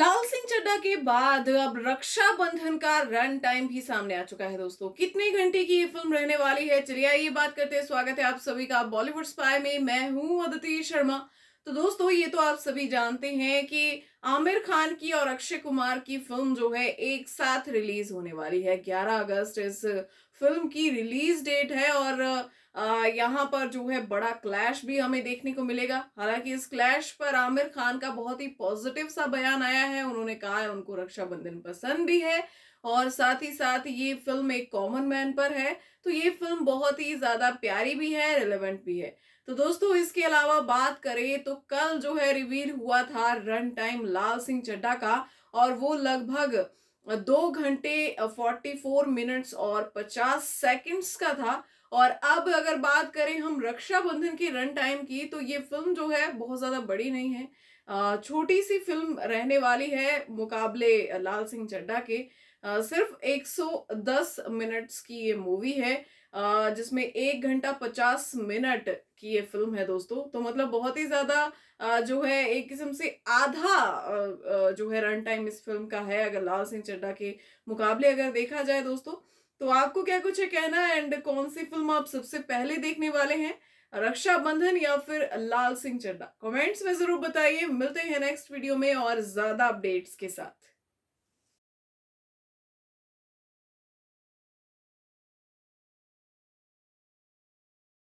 लाल सिंह चड्डा के बाद अब रक्षाबंधन का रन टाइम भी सामने आ चुका है दोस्तों कितने घंटे की ये फिल्म रहने वाली है चलिए आइए बात करते हैं स्वागत है आप सभी का बॉलीवुड स्पाई में मैं हूं अदिति शर्मा तो दोस्तों ये तो आप सभी जानते हैं कि आमिर खान की और अक्षय कुमार की फिल्म जो है एक साथ रिलीज होने वाली है ग्यारह अगस्त इस फिल्म की रिलीज डेट है और यहाँ पर जो है बड़ा क्लैश भी हमें देखने को मिलेगा हालांकि इस क्लैश पर आमिर खान का बहुत ही पॉजिटिव सा बयान आया है उन्होंने कहा है उनको रक्षाबंधन पसंद भी है और साथ ही साथ ये फिल्म एक कॉमन मैन पर है तो ये फिल्म बहुत ही ज़्यादा प्यारी भी है रिलेवेंट भी है तो दोस्तों इसके अलावा बात करें तो कल जो है रिवील हुआ था रन टाइम लाल सिंह चड्डा का और वो लगभग दो घंटे फोर्टी फोर मिनट्स और पचास सेकंड्स का था और अब अगर बात करें हम रक्षाबंधन की रन टाइम की तो ये फिल्म जो है बहुत ज़्यादा बड़ी नहीं है छोटी सी फिल्म रहने वाली है मुकाबले लाल सिंह चड्डा के सिर्फ 110 मिनट्स की ये मूवी है जिसमें एक घंटा पचास मिनट की ये फिल्म है दोस्तों तो मतलब बहुत ही ज़्यादा जो है एक किस्म से आधा जो है रन टाइम इस फिल्म का है अगर लाल सिंह चड्डा के मुकाबले अगर देखा जाए दोस्तों तो आपको क्या कुछ है कहना एंड कौन सी फिल्म आप सबसे पहले देखने वाले हैं रक्षाबंधन या फिर लाल सिंह चड्डा कमेंट्स में जरूर बताइए मिलते हैं नेक्स्ट वीडियो में और ज्यादा अपडेट्स के साथ